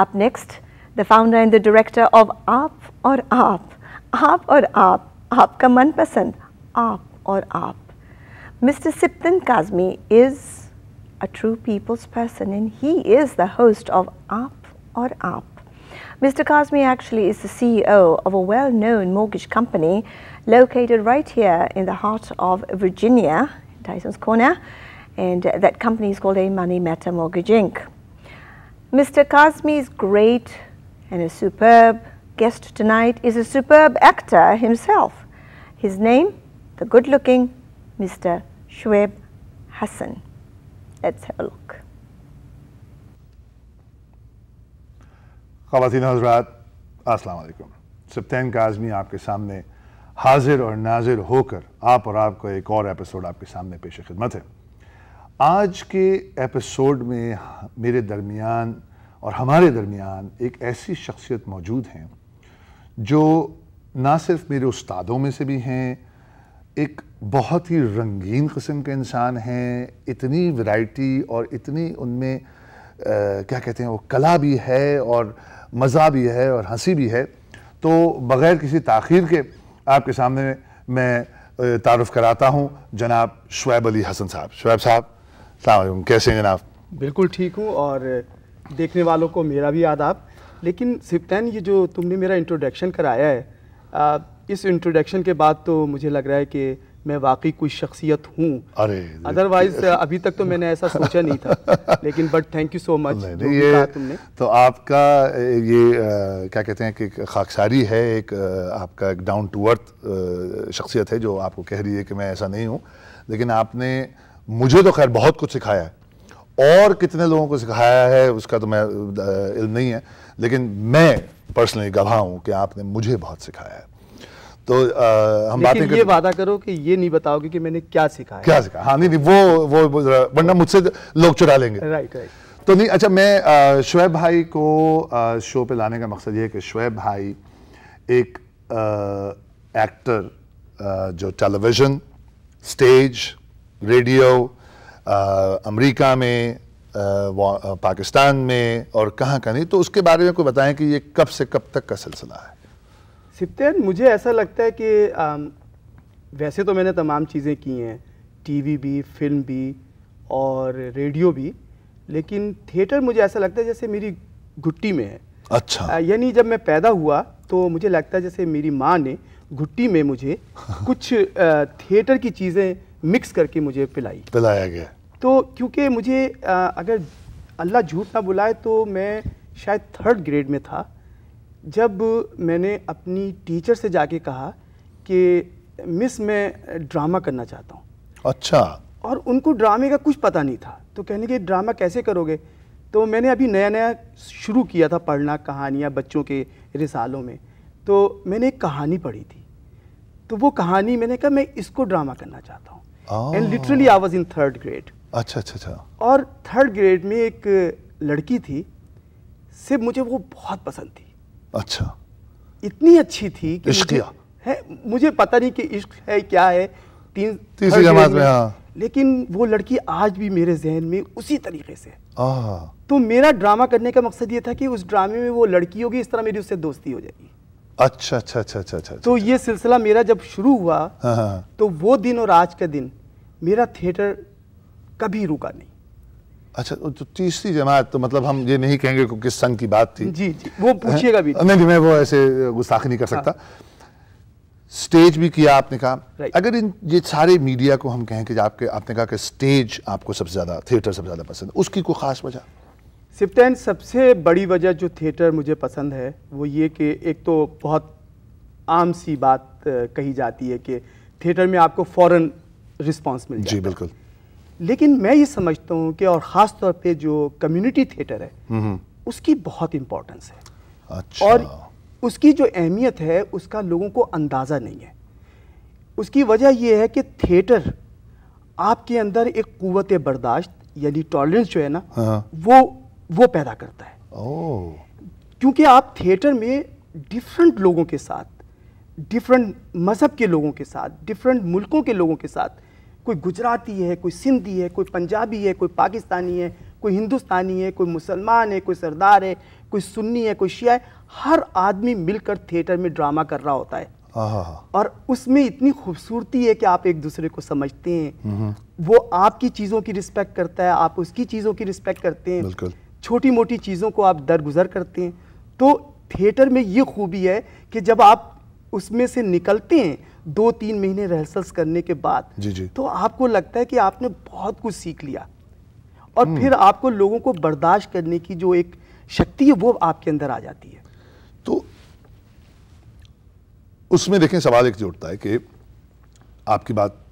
Up next, the founder and the director of Aap or Aap, Aap or Aap, Aapka Manpasand, Aap or Aap. Mr. Siptan Kazmi is a true people's person and he is the host of Aap or Aap. Mr. Kazmi actually is the CEO of a well-known mortgage company located right here in the heart of Virginia, Tyson's Corner, and that company is called A Money Matter Mortgage Inc. Mr. Kazmi's great and a superb guest tonight is a superb actor himself. His name, the good looking Mr. Shweb Hassan. Let's have a look. खातिन हजरात असलकुम सप्तान काजमी आपके सामने हाजिर और नाजिर होकर आप और आपका एक और एपिसोड आपके सामने पेश खिदमत है आज के एपिसोड में मेरे दरमियान और हमारे दरमियान एक ऐसी शख्सियत मौजूद हैं जो ना सिर्फ मेरे उस्तादों में से भी हैं एक बहुत ही रंगीन कस्म के इंसान हैं इतनी वैरायटी और इतनी उनमें आ, क्या कहते हैं वो कला भी है और मज़ा भी है और हंसी भी है तो बग़ैर किसी तखीर के आपके सामने मैं तारफ़ कराता हूँ जनाब शुएब अली हसन साहब शुएब साहब सलाम कैसे हैं जनाब बिल्कुल ठीक हूँ और देखने वालों को मेरा भी आदाब लेकिन सिप्तैन ये जो तुमने मेरा इंट्रोडक्शन कराया है आ, इस इंट्रोडक्शन के बाद तो मुझे लग रहा है कि मैं वाकई कोई शख्सियत हूँ अरे अदरवाइज अभी तक तो मैंने ऐसा सोचा नहीं था लेकिन but thank you so much ये तुमने तो आपका ये आ, क्या कहते हैं कि खाकसारी है एक आपका एक डाउन टू अर्थ शख्सियत है जो आपको कह रही है कि मैं ऐसा नहीं हूँ लेकिन आपने मुझे तो खैर बहुत कुछ सिखाया है और कितने लोगों को सिखाया है उसका तो मैं इल्म नहीं है लेकिन मैं पर्सनली गवाह हूँ कि आपने मुझे बहुत सिखाया है तो आ, हम बातें ये वादा करो कि ये नहीं बताओगे कि मैंने क्या सिखाया क्या सिखाया हाँ नहीं नहीं वो वो वरना मुझसे लोग चुरा लेंगे राइट राइट तो नहीं अच्छा मैं शुएब भाई को आ, शो पे लाने का मकसद ये है कि शुएब भाई एक आ, एक्टर जो टेलीविज़न स्टेज रेडियो अमेरिका में आ, पाकिस्तान में और कहाँ कहाँ नहीं तो उसके बारे में कोई बताएं कि ये कब से कब तक का सिलसिला है सिप्तन मुझे ऐसा लगता है कि आ, वैसे तो मैंने तमाम चीज़ें की हैं टीवी भी फिल्म भी और रेडियो भी लेकिन थिएटर मुझे ऐसा लगता है जैसे मेरी घुट्टी में है अच्छा यानी जब मैं पैदा हुआ तो मुझे लगता है जैसे मेरी माँ ने घुट्टी में मुझे कुछ थिएटर की चीज़ें मिक्स करके मुझे पिलाई पिलाया गया तो क्योंकि मुझे आ, अगर अल्लाह झूठ ना बुलाए तो मैं शायद थर्ड ग्रेड में था जब मैंने अपनी टीचर से जाके कहा कि मिस मैं ड्रामा करना चाहता हूँ अच्छा और उनको ड्रामे का कुछ पता नहीं था तो कहने के ड्रामा कैसे करोगे तो मैंने अभी नया नया शुरू किया था पढ़ना कहानियाँ बच्चों के रिसालों में तो मैंने एक कहानी पढ़ी थी तो वो कहानी मैंने कहा मैं इसको ड्रामा करना चाहता हूँ and literally I was in third grade अच्छा अच्छा अच्छा और थर्ड ग्रेड में एक लड़की थी सिर्फ मुझे वो बहुत पसंद थी अच्छा इतनी अच्छी थी कि मुझे, है मुझे पता नहीं कि इश्क है क्या है तीन तीसरी जमात में हाँ लेकिन वो लड़की आज भी मेरे जहन में उसी तरीके से तो मेरा ड्रामा करने का मकसद ये था कि उस ड्रामे में वो लड़की होगी इस तरह मेरी उससे दोस्ती हो जाएगी अच्छा अच्छा अच्छा अच्छा अच्छा तो अच्छा। ये सिलसिला मेरा जब शुरू हुआ हाँ, हाँ। तो वो दिन और आज का दिन मेरा थिएटर कभी रुका नहीं अच्छा तो, तो तीसरी जमात तो मतलब हम ये नहीं कहेंगे कि किस संघ की बात थी जी जी वो पूछिएगा भी नहीं मैं वो ऐसे गुस्ताखी नहीं कर हाँ। सकता हाँ। स्टेज भी किया आपने कहा अगर इन ये सारे मीडिया को हम कहें कि आपके आपने कहा कि स्टेज आपको सबसे ज़्यादा थिएटर सबसे ज़्यादा पसंद उसकी कोई ख़ास वजह सिप्टैन सबसे बड़ी वजह जो थिएटर मुझे पसंद है वो ये कि एक तो बहुत आम सी बात कही जाती है कि थिएटर में आपको फ़ौरन रिस्पांस मिल जी बिल्कुल लेकिन मैं ये समझता हूँ कि और ख़ास तौर पे जो कम्युनिटी थिएटर है हम्म, हम्म। उसकी बहुत इम्पोर्टेंस है अच्छा। और उसकी जो अहमियत है उसका लोगों को अंदाज़ा नहीं है उसकी वजह यह है कि थिएटर आपके अंदर एक क़वत बर्दाश्त यानी टॉलरेंस जो है ना हाँ। वो वो पैदा करता है oh. क्योंकि आप थिएटर में डिफरेंट लोगों के साथ डिफरेंट मज़हब के लोगों के साथ डिफरेंट मुल्कों के लोगों के साथ कोई गुजराती है कोई सिंधी है कोई पंजाबी है कोई पाकिस्तानी है कोई हिंदुस्तानी है कोई मुसलमान है कोई सरदार है कोई सुन्नी है कोई शिया है हर आदमी मिलकर थिएटर में ड्रामा कर रहा होता है और उसमें इतनी खूबसूरती है कि आप एक दूसरे को समझते हैं हम्म। वो आपकी चीज़ों की रिस्पेक्ट करता है आप उसकी चीज़ों की रिस्पेक्ट करते हैं छोटी मोटी चीज़ों को आप दरगुजर करते हैं तो थिएटर में ये खूबी है कि जब आप उसमें से निकलते हैं दो तीन महीने रिहर्सल्स करने के बाद जी जी। तो आपको लगता है कि आपने बहुत कुछ सीख लिया और हम्म। फिर आपको लोगों को बर्दाश्त करने की जो एक शक्ति है वो आपके अंदर आ जाती है तो उसमें देखें सवाल एक जोड़ता है कि आपकी बात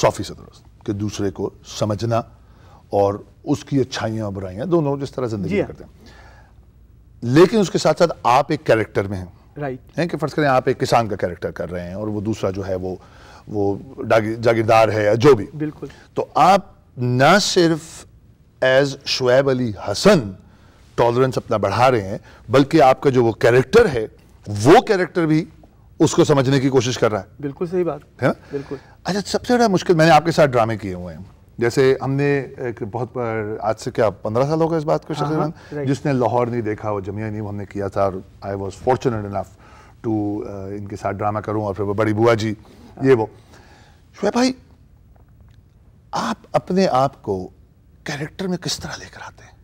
सौ फीसद दूसरे को समझना और उसकी अच्छाइयाँ बुराइयाँ दोनों जिस तरह जिंदगी हाँ। करते हैं लेकिन उसके साथ साथ आप एक कैरेक्टर में हैं राइट right. हैं कि फर्ज करें आप एक किसान का कैरेक्टर कर रहे हैं और वो दूसरा जो है वो वो जागीरदार है या जो भी बिल्कुल तो आप ना सिर्फ एज शुएब अली हसन टॉलरेंस अपना बढ़ा रहे हैं बल्कि आपका जो वो कैरेक्टर है वो कैरेक्टर भी उसको समझने की कोशिश कर रहा है बिल्कुल सही बात है बिल्कुल अच्छा सबसे बड़ा मुश्किल मैंने आपके साथ ड्रामे किए हुए हैं जैसे हमने एक बहुत आज से क्या पंद्रह साल हो गए इस बात को हाँ, हाँ, तकरीबन जिसने लाहौर नहीं देखा वो जमिया नहीं हमने किया था और I was fortunate enough to इनके साथ ड्रामा करूँ और फिर वो बड़ी बुआ जी हाँ। ये वो शुभ भाई आप अपने आप को कैरेक्टर में किस तरह लेकर आते हैं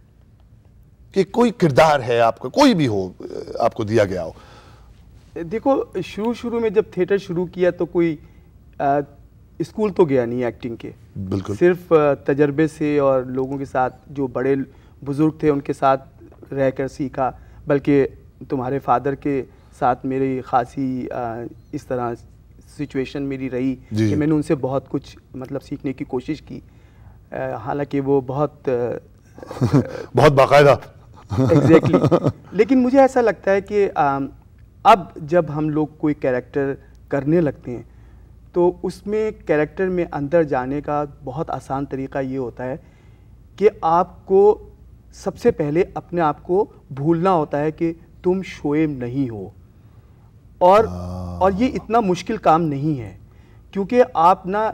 कि कोई किरदार है आपका कोई भी हो uh, आपको दिया गया हो देखो शुरू शुरू में जब थिएटर शुरू किया तो कोई स्कूल uh, तो गया नहीं एक्टिंग के बिल्कुल सिर्फ तजर्बे से और लोगों के साथ जो बड़े बुज़ुर्ग थे उनके साथ रहकर सीखा बल्कि तुम्हारे फादर के साथ मेरी खासी इस तरह सिचुएशन मेरी रही कि मैंने उनसे बहुत कुछ मतलब सीखने की कोशिश की हालांकि वो बहुत बहुत बाकायदा एग्जैक्टली exactly. लेकिन मुझे ऐसा लगता है कि अब जब हम लोग कोई कैरेक्टर करने लगते हैं तो उसमें कैरेक्टर में अंदर जाने का बहुत आसान तरीका ये होता है कि आपको सबसे पहले अपने आप को भूलना होता है कि तुम शोएब नहीं हो और हाँ। और ये इतना मुश्किल काम नहीं है क्योंकि आप ना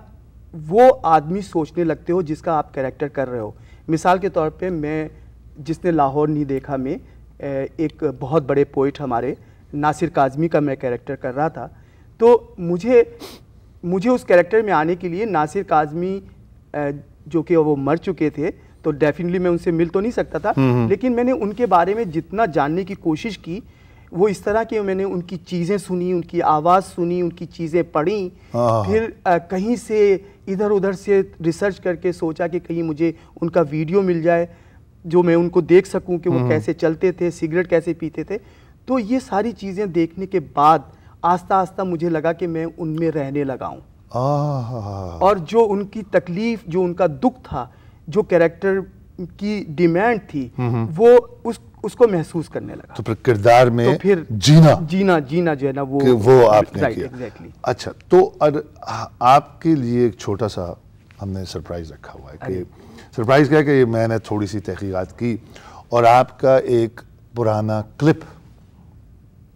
वो आदमी सोचने लगते हो जिसका आप कैरेक्टर कर रहे हो मिसाल के तौर पे मैं जिसने लाहौर नहीं देखा मैं एक बहुत बड़े पोइट हमारे नासिर काजमी का मैं कैरेक्टर कर रहा था तो मुझे मुझे उस कैरेक्टर में आने के लिए नासिर काजमी जो कि वो मर चुके थे तो डेफिनेटली मैं उनसे मिल तो नहीं सकता था हम्म, हम्म। लेकिन मैंने उनके बारे में जितना जानने की कोशिश की वो इस तरह के मैंने उनकी चीज़ें सुनी उनकी आवाज़ सुनी उनकी चीज़ें पढ़ी हाँ, हाँ, हाँ। फिर आ, कहीं से इधर उधर से रिसर्च करके सोचा कि कहीं मुझे उनका वीडियो मिल जाए जो मैं उनको देख सकूं कि वो हम्म, कैसे चलते थे सिगरेट कैसे पीते थे तो ये सारी चीज़ें देखने के बाद आस्ता आस्ता मुझे लगा कि मैं उनमें रहने लगा हूँ और जो उनकी तकलीफ जो उनका दुख था जो कैरेक्टर की डिमांड थी वो उस उसको महसूस करने लगा तो फिर किरदार में तो फिर जीना जीना जीना जो है ना वो वो आपने right, किया exactly. अच्छा तो अर, आपके लिए एक छोटा सा हमने सरप्राइज रखा हुआ है कि सरप्राइज क्या है कि मैंने थोड़ी सी तहकीकात की और आपका एक पुराना क्लिप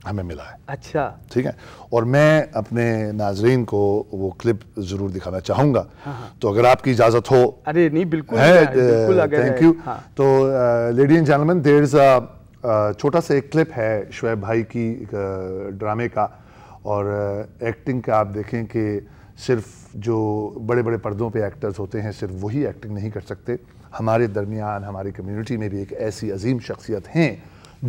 हमें मिला है अच्छा ठीक है और मैं अपने नाजरीन को वो क्लिप ज़रूर दिखाना चाहूंगा हाँ, हाँ। तो अगर आपकी इजाज़त हो अरे नहीं बिल्कुल है, थैंक यू हाँ। तो lady and gentleman there is a छोटा सा एक क्लिप है शुएब भाई की ड्रामे का और एक्टिंग का आप देखें कि सिर्फ जो बड़े बड़े पर्दों पे एक्टर्स होते हैं सिर्फ वही एक्टिंग नहीं कर सकते हमारे दरमियान हमारी कम्युनिटी में भी एक ऐसी अजीम शख्सियत हैं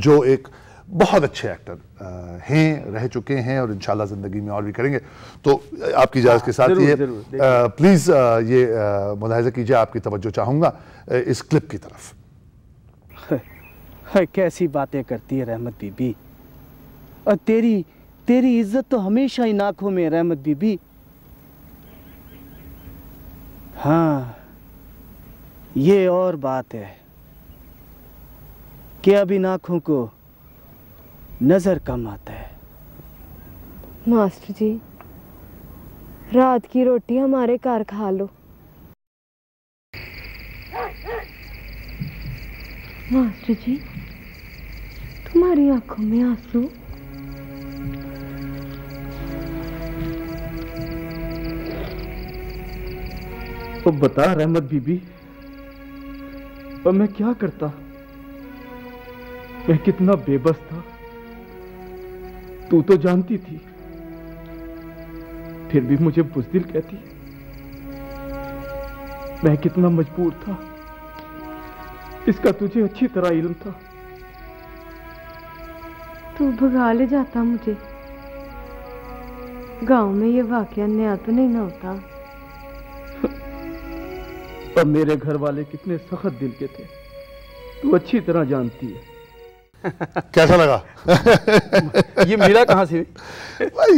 जो एक बहुत अच्छे एक्टर uh, हैं रह चुके हैं और इंशाल्लाह ज़िंदगी में और भी करेंगे तो uh, आपकी इजाज़त के साथ हाँ, ये प्लीज़ uh, ये मुलाहजा कीजिए आपकी तवज्जो चाहूँगा इस क्लिप की तरफ कैसी बातें करती है रहमत बीबी और तेरी तेरी इज्जत तो हमेशा इन आँखों में रहमत बीबी हाँ ये और बात है कि अब इन आँखों को नज़र कम आता है मास्टर जी रात की रोटी हमारे घर खा लो मास्टर जी तुम्हारी आंखों में आंसू तो बता रहमत बीबी और मैं क्या करता मैं कितना बेबस था तू तो जानती थी फिर भी मुझे बुजदिल कहती मैं कितना मजबूर था इसका तुझे अच्छी तरह इल्म था तू भगा ले जाता मुझे गांव में ये वाक्य नया तो नहीं ना होता पर मेरे घर वाले कितने सख्त दिल के थे तू अच्छी तरह जानती है कैसा लगा ये मिला कहाँ से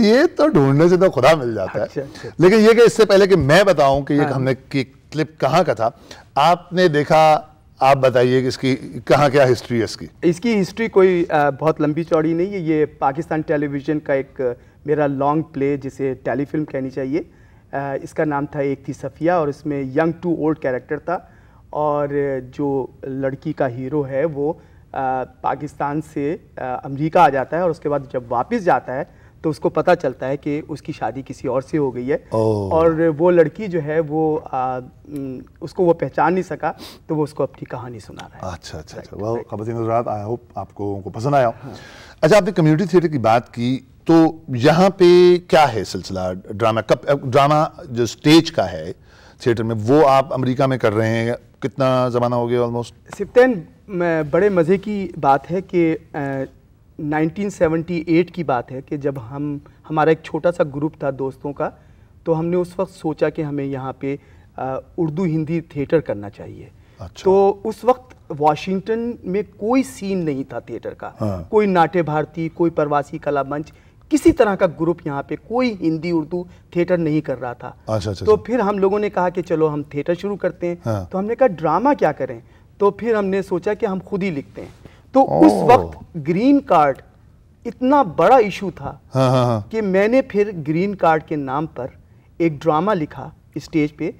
ये तो ढूंढने से तो खुदा मिल जाता अच्छा, है अच्छा। लेकिन ये कि इससे पहले कि मैं बताऊं कि ये हाँ। हमने की क्लिप कहाँ का था आपने देखा आप बताइए कि इसकी कहाँ क्या हिस्ट्री है इसकी इसकी हिस्ट्री कोई बहुत लंबी चौड़ी नहीं है ये पाकिस्तान टेलीविज़न का एक मेरा लॉन्ग प्ले जिसे टेलीफिल्म कहनी चाहिए इसका नाम था एक थी सफ़िया और इसमें यंग टू ओल्ड कैरेक्टर था और जो लड़की का हीरो है वो पाकिस्तान से अमेरिका आ जाता है और उसके बाद जब वापस जाता है तो उसको पता चलता है कि उसकी शादी किसी और से हो गई है और वो लड़की जो है वो आ, उसको वो पहचान नहीं सका तो वो उसको अपनी कहानी सुना रहा है अच्छा अच्छा अच्छा वह खबर आई होप आपको उनको पसंद आया हाँ। अच्छा आपने कम्युनिटी थिएटर की बात की तो यहाँ पे क्या है सिलसिला ड्रामा कब ड्रामा जो स्टेज का है थिएटर में वो आप अमेरिका में कर रहे हैं कितना ज़माना हो गया ऑलमोस्ट सिफ्तन बड़े मज़े की बात है कि 1978 की बात है कि जब हम हमारा एक छोटा सा ग्रुप था दोस्तों का तो हमने उस वक्त सोचा कि हमें यहाँ पे उर्दू हिंदी थिएटर करना चाहिए अच्छा। तो उस वक्त वाशिंगटन में कोई सीन नहीं था थिएटर का हाँ। कोई नाट्य भारती कोई प्रवासी कला मंच किसी तरह का ग्रुप यहाँ पे कोई हिंदी उर्दू थिएटर नहीं कर रहा था अच्छा, अच्छा, तो अच्छा। फिर हम लोगों ने कहा कि चलो हम थिएटर शुरू करते हैं हाँ। तो हमने कहा ड्रामा क्या करें तो फिर हमने सोचा कि हम खुद ही लिखते हैं तो उस वक्त ग्रीन कार्ड इतना बड़ा इशू था हाँ, हाँ, हाँ। कि मैंने फिर ग्रीन कार्ड के नाम पर एक ड्रामा लिखा स्टेज पे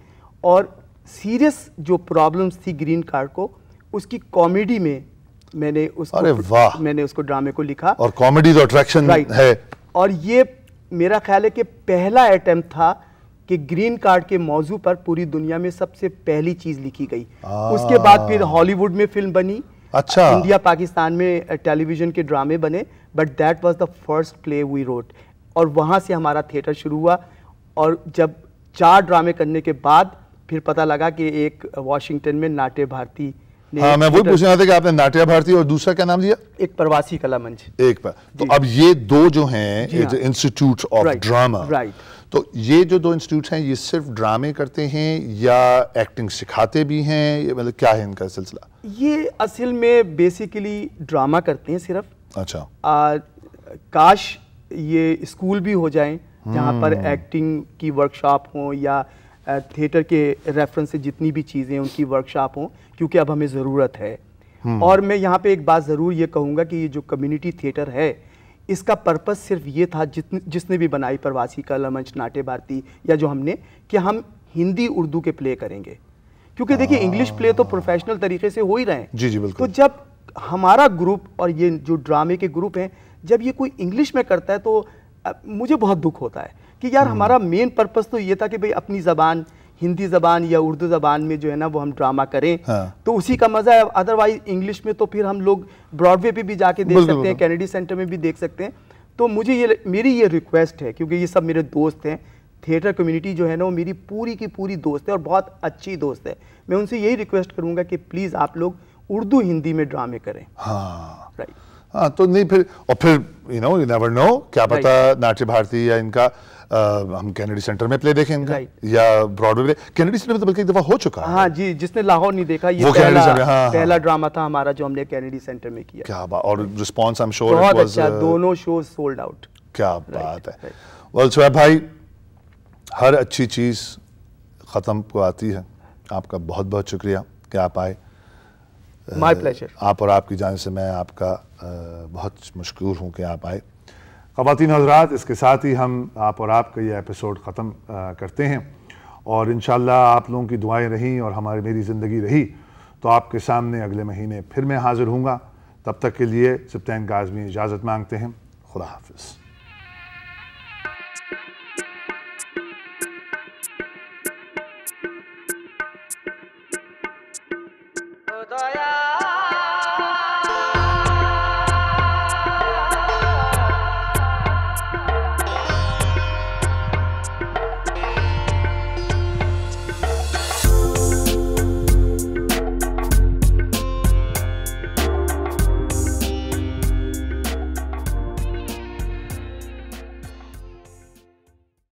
और सीरियस जो प्रॉब्लम्स थी ग्रीन कार्ड को उसकी कॉमेडी में मैंने उसको अरे वाह मैंने उसको ड्रामे को लिखा और कॉमेडी तो अट्रैक्शन है और ये मेरा ख्याल है कि पहला अटेम्प्ट था कि ग्रीन कार्ड के मौजू पर पूरी दुनिया में सबसे पहली चीज लिखी गई उसके बाद फिर हॉलीवुड में फिल्म बनी अच्छा इंडिया पाकिस्तान में टेलीविजन के ड्रामे बने but that was the first play we wrote और वहां से हमारा थिएटर शुरू हुआ और जब चार ड्रामे करने के बाद फिर पता लगा कि एक वॉशिंगटन में नाट्य भारती हाँ मैं वही पूछ रहा था कि आपने नाट्य भारती और दूसरा क्या नाम दिया एक प्रवासी कला मंच एक पर तो अब ये दो जो हैं इंस्टीट्यूट ऑफ ड्रामा राइट तो ये जो दो इंस्टीट्यूट हैं ये सिर्फ ड्रामे करते हैं या एक्टिंग सिखाते भी हैं मतलब क्या है इनका सिलसिला ये असल में बेसिकली ड्रामा करते हैं सिर्फ अच्छा आ, काश ये स्कूल भी हो जाए जहाँ पर एक्टिंग हम्म। की वर्कशॉप हो या थिएटर के रेफरेंस से जितनी भी चीज़ें उनकी वर्कशॉप हों क्योंकि अब हमें ज़रूरत है हम्म। और मैं यहाँ पे एक बात ज़रूर ये कहूँगा कि ये जो कम्युनिटी थिएटर है इसका पर्पज़ सिर्फ ये था जितने जिसने भी बनाई प्रवासी कला मंच नाट्य भारती या जो हमने कि हम हिंदी उर्दू के प्ले करेंगे क्योंकि देखिए इंग्लिश हाँ। प्ले तो प्रोफेशनल तरीके से हो ही रहे हैं जी जी बिल्कुल तो जब हमारा ग्रुप और ये जो ड्रामे के ग्रुप हैं जब ये कोई इंग्लिश में करता है तो मुझे बहुत दुख होता है कि यार हाँ। हमारा मेन पर्पज़ तो ये था कि भाई अपनी ज़बान हिंदी जबान या उर्दू जबान में जो है ना वो हम ड्रामा करें हाँ। तो उसी का मजा है अदरवाइज इंग्लिश में तो फिर हम लोग ब्रॉडवे पे भी जाके देख सकते हैं कैनेडी सेंटर में भी देख सकते हैं तो मुझे ये मेरी ये रिक्वेस्ट है क्योंकि ये सब मेरे दोस्त हैं थिएटर कम्युनिटी जो है ना वो मेरी पूरी की पूरी दोस्त है और बहुत अच्छी दोस्त है मैं उनसे यही रिक्वेस्ट करूंगा कि प्लीज़ आप लोग उर्दू हिंदी में ड्रामे करें हाँ राइट हाँ तो नहीं फिर और फिर you know you never know क्या पता नाट्य भारती या इनका आ, हम कैनेडी सेंटर में प्ले देखें इनका right. या ब्रॉडवे कैनेडी सेंटर में तो बल्कि एक दफा हो चुका है हाँ जी जिसने लाहौर नहीं देखा ये वो पहला, हाँ, हाँ, पहला ड्रामा था हमारा जो हमने कैनेडी सेंटर में किया क्या बात और रिस्पॉन्स आई एम श्योर बहुत अच्छा uh, दोनों शो सोल्ड आउट क्या बात है वेल शोएब भाई हर अच्छी चीज़ ख़त्म को आती है आपका बहुत बहुत शुक्रिया कि आप आए माई प्लेजर आप और आपकी जान से मैं आपका बहुत मशहूर हूँ कि आप आए खातिन हजरात इसके साथ ही हम आप और आपका यह एपिसोड ख़त्म करते हैं और इन आप लोगों की दुआएं रहीं और हमारी मेरी ज़िंदगी रही तो आपके सामने अगले महीने फिर मैं हाज़िर हूँगा तब तक के लिए का आज़मी इजाज़त मांगते हैं खुदा हाफिज़